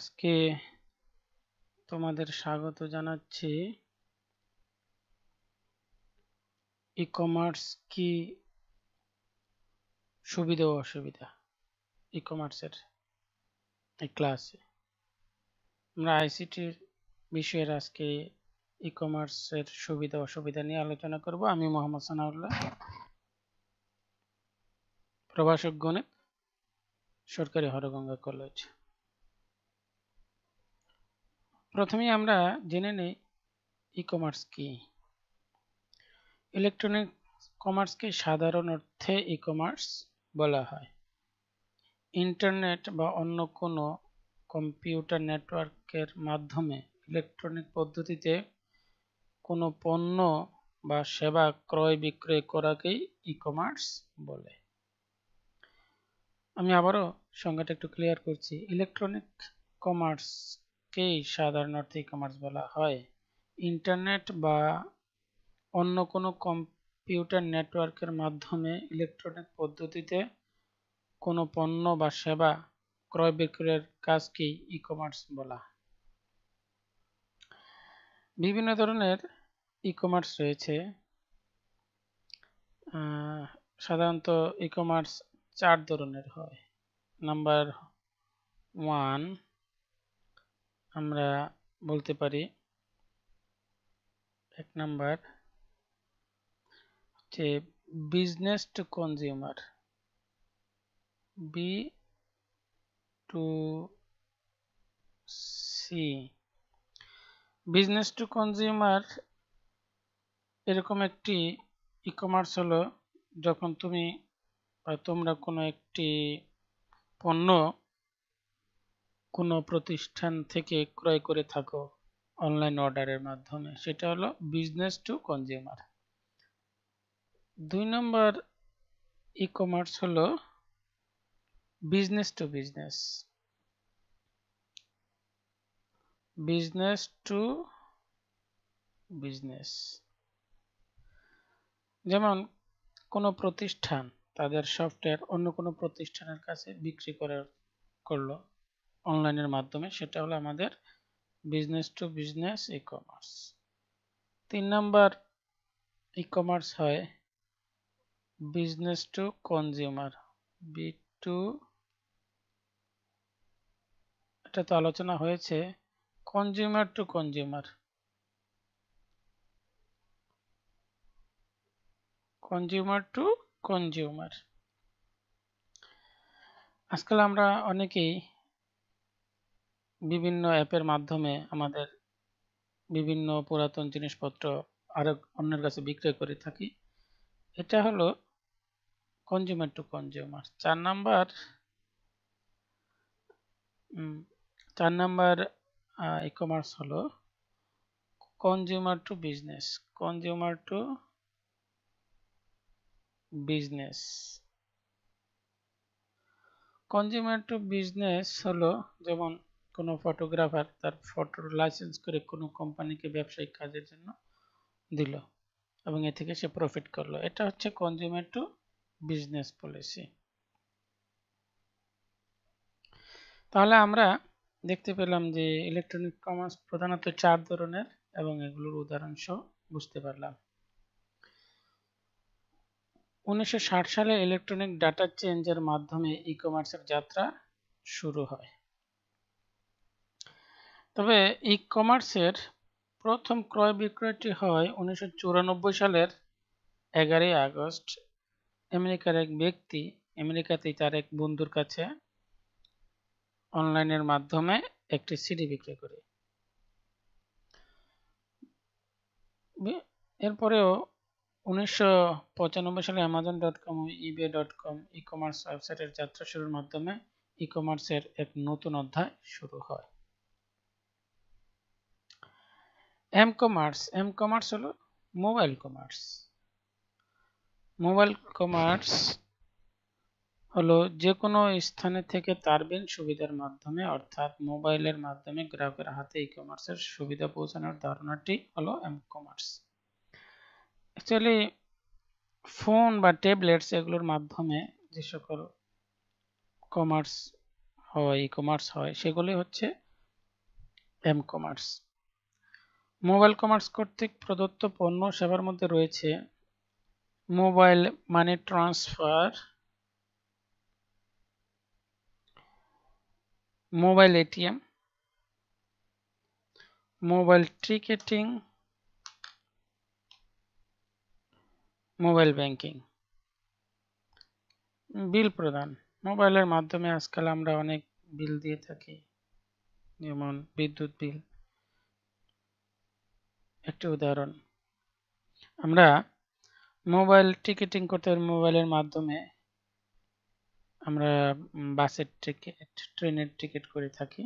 আজকে তোমাদের স্বাগত জানাচ্ছি ই কমার্স কি সুবিধা ও অসুবিধা ই কমার্সের এই ক্লাসে আমরা আইসিটির বিষয়ের আজকে ই কমার্সের সুবিধা অসুবিধা নিয়ে আলোচনা করব আমি মোহাম্মদ সানাউল্লাহ প্রভাষক গণিত সরকারি হরগঙ্গা কলেজ প্রথমে আমরা জেনে নেই ই কমার্স কি ইলেকট্রনিক কমার্সকে সাধারণ অর্থে ই কমার্স বলা হয় ইন্টারনেট বা অন্য কোনো কম্পিউটার নেটওয়ার্কের মাধ্যমে ইলেকট্রনিক পদ্ধতিতে কোনো পণ্য বা সেবা ক্রয় বিক্রয় করাকেই ই কমার্স বলে আমি আবারও সংজ্ঞাটা একটু ক্লিয়ার করছি ইলেকট্রনিক কমার্স কেই সাধারণ অর্থে ই কমার্স বলা হয় ইন্টারনেট বা অন্য কোনো কম্পিউটার নেটওয়ার্কের মাধ্যমে ইলেকট্রনিক পদ্ধতিতে কোনো পণ্য বা সেবা ক্রয় বিক্রয়ের কাজকেই ই কমার্স বলা বিভিন্ন ধরনের ই কমার্স রয়েছে সাধারণত ই কমার্স চার ধরনের হয় নাম্বার ওয়ান আমরা বলতে পারি এক নাম্বার হচ্ছে business to consumer B to C business to consumer এরকম একটি ই কমার্স হলো যখন তুমি বা তোমরা কোনো একটি পণ্য কোনো প্রতিষ্ঠান থেকে ক্রয় করে থাকো অনলাইন অর্ডারের মাধ্যমে সেটা হলো বিজনেস টু কনজিউমার দুই নম্বর ই কমার্স হলো business to business business to business যেমন কোনো প্রতিষ্ঠান তাদের সফটওয়্যার অন্য কোনো প্রতিষ্ঠানের কাছে বিক্রি করার করলো অনলাইনের মাধ্যমে সেটা হলো আমাদের business to business e-commerce তিন নাম্বার ই কমার্স হয় business to consumer B to এটা তো আলোচনা হয়েছে consumer to consumer consumer to consumer আজকাল আমরা অনেকেই বিভিন্ন অ্যাপের মাধ্যমে আমাদের বিভিন্ন পুরাতন জিনিসপত্র আরো অন্যের কাছে বিক্রয় করে থাকি এটা হলো কনজিউমার টু কনজিউমার চার নাম্বার চার নাম্বার ই কমার্স হলো consumer to business consumer to business consumer to business হলো যেমন কোনো ফটোগ্রাফার তার ফটোর লাইসেন্স করে কোনো কোম্পানিকে ব্যবসায়িক কাজের জন্য দিল এবং এ থেকে সে প্রফিট করলো এটা হচ্ছে কনজিউমার টু বিজনেস পলিসি তাহলে আমরা দেখতে পেলাম যে ইলেকট্রনিক কমার্স প্রধানত চার ধরনের এবং এগুলোর উদাহরণ সহ বুঝতে পারলাম উনিশশো সালে ইলেকট্রনিক ডাটা চেঞ্জের মাধ্যমে ই কমার্সের যাত্রা শুরু হয় তবে ই কমার্সের প্রথম ক্রয় বিক্রয়টি হয় উনিশশো সালের এগারোই আগস্ট আমেরিকার এক ব্যক্তি আমেরিকাতেই তার এক বন্ধুর কাছে অনলাইনের মাধ্যমে একটি সিডি বিক্রি করে এরপরেও উনিশশো সালে Amazon dot com eBay dot com e-commerce ওয়েবসাইটের যাত্রা শুরুর মাধ্যমে ই কমার্সের এক নতুন অধ্যায় শুরু হয় এম কমার্স এম কমার্স হলো মোবাইল কমার্স মোবাইল কমার্স হলো যে কোনো স্থানে থেকে তারবিন সুবিধার মাধ্যমে অর্থাৎ মোবাইলের মাধ্যমে গ্রাহকের হাতে ই কমার্সের সুবিধা পৌঁছানোর ধারণাটি হলো এম কমার্স অ্যাকচুয়ালি ফোন বা ট্যাবলেটস এগুলোর মাধ্যমে যে সকল কমার্স হয় ই কমার্স হয় সেগুলি হচ্ছে এম কমার্স মোবাইল কমার্স কর্তৃক প্রদত্ত পণ্য সেবার মধ্যে রয়েছে mobile money transfer mobile ATM mobile ticketing mobile banking bill প্রদান মোবাইলের মাধ্যমে আজকাল আমরা অনেক বিল দিয়ে থাকি যেমন বিদ্যুৎ বিল একটি উদাহরণ আমরা মোবাইল টিকিটিং করতে মোবাইলের মাধ্যমে আমরা বাসের টিকিট ট্রেনের টিকিট করে থাকি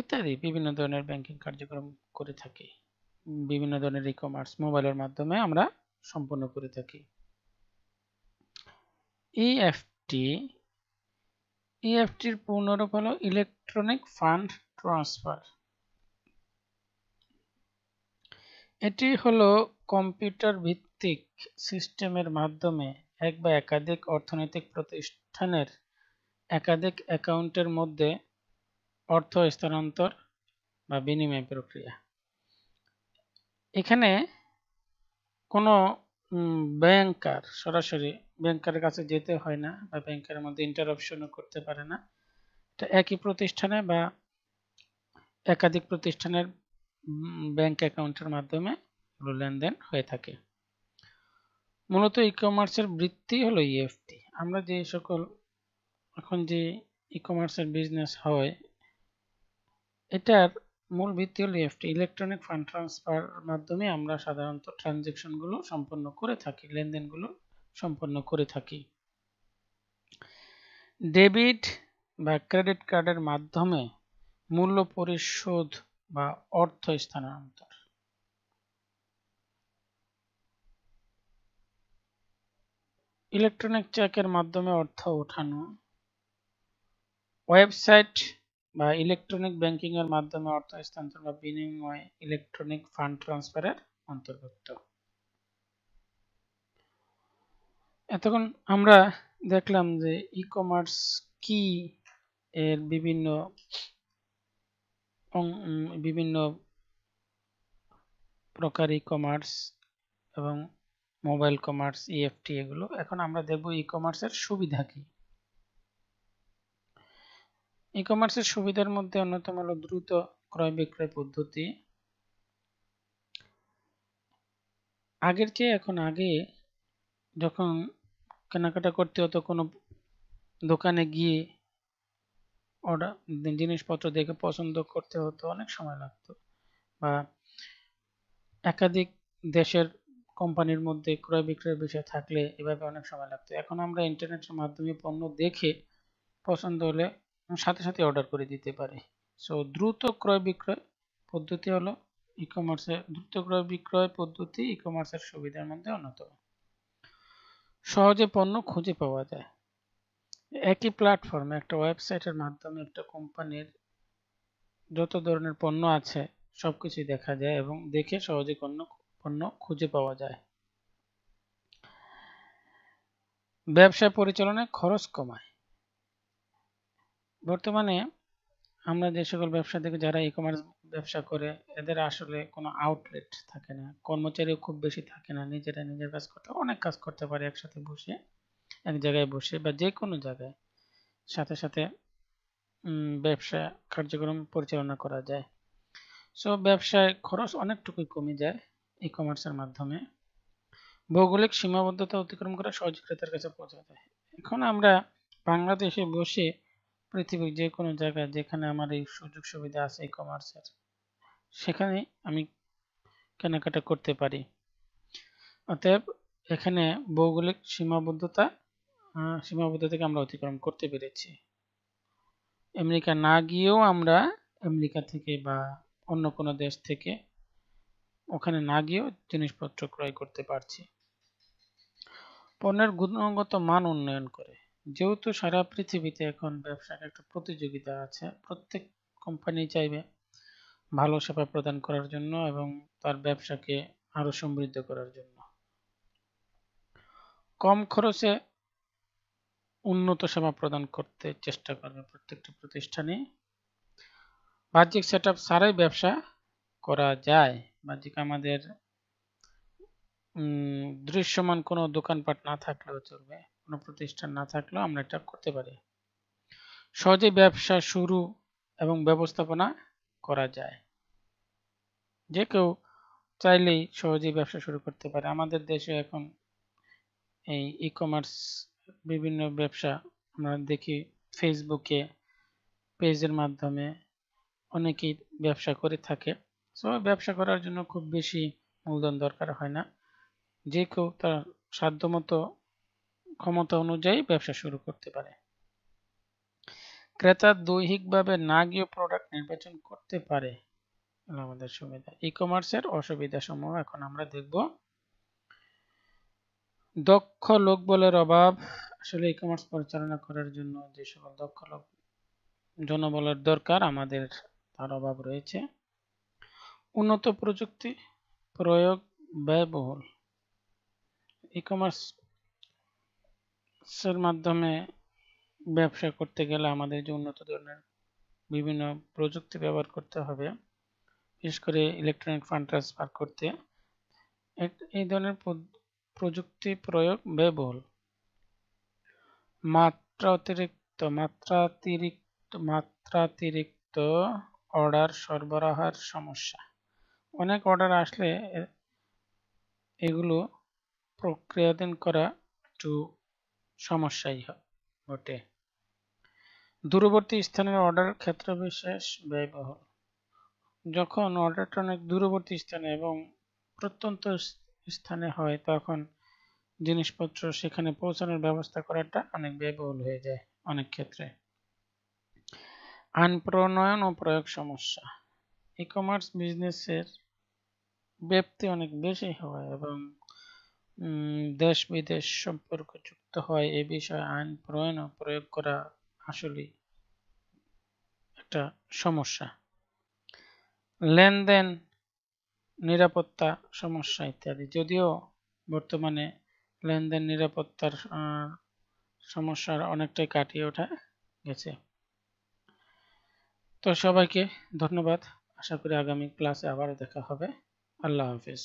ইত্যাদি বিভিন্ন ধরনের ব্যাংকিং কার্যক্রম করে থাকি বিভিন্ন ধরনের ই কমার্স মোবাইলের মাধ্যমে আমরা সম্পন্ন করে থাকি ইএফটি e ইএফটির e পূর্ণরূপ হলো ইলেকট্রনিক ফান্ড ট্রান্সফার এটি হলো কম্পিউটার ভিত্তিক সিস্টেমের মাধ্যমে এক বা একাধিক অর্থনৈতিক প্রতিষ্ঠানের একাধিক অ্যাকাউন্টের মধ্যে অর্থ স্থানান্তর বা বিনিময় প্রক্রিয়া এখানে কোনো ব্যাংকার সরাসরি ব্যাংকারের কাছে যেতে হয় না বা ব্যাংকারের মধ্যে ইন্টারাপশনও করতে পারে না এটা একই প্রতিষ্ঠানে বা একাধিক প্রতিষ্ঠানের ব্যাংক অ্যাকাউন্টের মাধ্যমে লেনদেন হয়ে থাকে মূলত ই কমার্সের বৃত্তি হলো ইএফটি e আমরা যে সকল এখন যে ই কমার্সের বিজনেস হয় এটার মূল ভিত্তি হলো ইএফটি ইলেকট্রনিক ফান্ড ট্রান্সফার মাধ্যমে আমরা সাধারণত ট্রানজেকশনগুলো সম্পন্ন করে থাকি লেনদেনগুলো সম্পন্ন করে থাকি ডেবিট বা ক্রেডিট কার্ডের মাধ্যমে মূল্য পরিশোধ বা অর্থ স্থানান্তর ইলেকট্রনিক চেকের মাধ্যমে অর্থ ওঠানো ওয়েবসাইট বা ইলেকট্রনিক ব্যাংকিং এর মাধ্যমে অর্থ স্থানান্তর বা বিনিময় ইলেকট্রনিক ফান্ড ট্রান্সফারের অন্তর্ভুক্ত এতক্ষণ আমরা দেখলাম যে ই কমার্স কি এর বিভিন্ন এবং বিভিন্ন প্রকার ই কমার্স এবং মোবাইল কমার্স ইএফটি এগুলো এখন আমরা দেখব ই কমার্সের সুবিধা কি ই কমার্সের সুবিধার মধ্যে অন্যতম হলো দ্রুত ক্রয় বিক্রয় পদ্ধতি আগের চেয়ে এখন আগে যখন কেনাকাটা করতে হতো কোনো দোকানে গিয়ে অর্ডার জিনিসপত্র দেখে পছন্দ করতে হতো অনেক সময় লাগতো বা একাধিক দেশের কোম্পানির মধ্যে ক্রয় বিক্রয়ের বিষয় থাকলে এভাবে অনেক সময় লাগতো এখন আমরা ইন্টারনেটের মাধ্যমে পণ্য দেখে পছন্দ হলে সাথে সাথে অর্ডার করে দিতে পারি সো দ্রুত ক্রয় বিক্রয় পদ্ধতি হলো ই কমার্সের দ্রুত ক্রয় বিক্রয় পদ্ধতি ই কমার্সের সুবিধার মধ্যে অন্যতম সহজে পণ্য খুঁজে পাওয়া যায় একই প্ল্যাটফর্মে একটা ওয়েবসাইটের মাধ্যমে একটা কোম্পানির যত ধরনের পণ্য আছে সব কিছুই দেখা যায় এবং দেখে সহজে কোনো পণ্য খুঁজে পাওয়া যায় ব্যবসা পরিচালনায় খরচ কমায় বর্তমানে আমরা যে সকল ব্যবসা থেকে যারা ই কমার্স ব্যবসা করে এদের আসলে কোনো আউটলেট থাকে না কর্মচারীও খুব বেশি থাকে না নিজেরা নিজের কাজ করতে অনেক কাজ করতে পারে একসাথে বসে এক জায়গায় বসে বা যে কোনো জায়গায় সাথে সাথে ব্যবসা কার্যক্রম পরিচালনা করা যায় সো ব্যবসায় খরচ অনেকটুকুই কমে যায় ই কমার্সের মাধ্যমে ভৌগোলিক সীমাবদ্ধতা অতিক্রম করা সহজ ক্রেতার কাছে পৌঁছা যায় এখন আমরা বাংলাদেশে বসে পৃথিবীর যে কোনো জায়গায় যেখানে আমার এই সুযোগ সুবিধা আছে ই কমার্সের সেখানে আমি কেনাকাটা করতে পারি অতএব এখানে ভৌগোলিক সীমাবদ্ধতা সীমাবদ্ধতাকে আমরা অতিক্রম করতে পেরেছি আমেরিকা না গিয়েও আমরা আমেরিকা থেকে বা অন্য কোনো দেশ থেকে ওখানে না গিয়েও জিনিসপত্র ক্রয় করতে পারছি পণ্যের গুণগত মান উন্নয়ন করে যেহেতু সারা পৃথিবীতে এখন ব্যবসার একটা প্রতিযোগিতা আছে প্রত্যেক কোম্পানি চাইবে ভালো সেবা প্রদান করার জন্য এবং তার ব্যবসাকে আরও সমৃদ্ধ করার জন্য কম খরচে উন্নত সেবা প্রদান করতে চেষ্টা করবে প্রত্যেকটি প্রতিষ্ঠানে বাহ্যিক সেট আপ ছাড়াই ব্যবসা করা যায় বাহ্যিক আমাদের দৃশ্যমান কোনো দোকানপাট না থাকলেও চলবে কোনো প্রতিষ্ঠান না থাকলেও আমরা এটা করতে পারি সহজে ব্যবসা শুরু এবং ব্যবস্থাপনা করা যায় যে কেউ চাইলেই সহজেই ব্যবসা শুরু করতে পারে আমাদের দেশে এখন এই ই কমার্স বিভিন্ন ব্যবসা আমরা দেখি ফেসবুকে পেজের মাধ্যমে অনেকেই ব্যবসা করে থাকে সো ব্যবসা করার জন্য খুব বেশি মূলধন দরকার হয় না যে কেউ তার সাধ্যমতো ক্ষমতা অনুযায়ী ব্যবসা শুরু করতে পারে ক্রেতা দৈহিকভাবে না গিয়ে প্রোডাক্ট নির্বাচন করতে পারে আমাদের সুবিধা ই কমার্সের অসুবিধা সমূহ এখন আমরা দেখব দক্ষ লোকবলের অভাব আসলে ই কমার্স পরিচালনা করার জন্য যে সকল দক্ষ লোক জনবলের দরকার আমাদের তার অভাব রয়েছে উন্নত প্রযুক্তি প্রয়োগ ব্যয়বহুল ই কমার্স এর মাধ্যমে ব্যবসা করতে গেলে আমাদের যে উন্নত ধরনের বিভিন্ন প্রযুক্তি ব্যবহার করতে হবে বিশেষ করে ইলেকট্রনিক ফান্ড ট্রান্সফার করতে এই ধরনের প্রযুক্তি প্রয়োগ ব্যবহার মাত্রা অতিরিক্ত মাত্রাতিরিক্ত মাত্রাতিরিক্ত অর্ডার সরবরাহের সমস্যা অনেক অর্ডার আসলে এগুলো প্রক্রিয়াধীন করা একটু সমস্যাই ঘটে দূরবর্তী স্থানের অর্ডার ক্ষেত্র বিশেষ ব্যয়বহুল যখন অর্ডারটা অনেক দূরবর্তী স্থানে এবং প্রত্যন্ত স্থানে হয় তখন জিনিসপত্র সেখানে পৌঁছানোর ব্যবস্থা করাটা অনেক ব্যয়বহুল হয়ে যায় অনেক ক্ষেত্রে আইন প্রণয়ন ও প্রয়োগ সমস্যা ই কমার্স বিজনেসের ব্যাপ্তি অনেক বেশি হয় এবং দেশ বিদেশ সম্পর্ক যুক্ত হয় এ বিষয়ে আইন প্রণয়ন ও প্রয়োগ করা আসলে একটা সমস্যা লেনদেন নিরাপত্তা সমস্যা ইত্যাদি যদিও বর্তমানে লেনদেন নিরাপত্তার সমস্যার অনেকটাই কাটিয়ে ওঠা গেছে তো সবাইকে ধন্যবাদ আশা করি আগামী ক্লাসে আবারও দেখা হবে আল্লাহ হাফিজ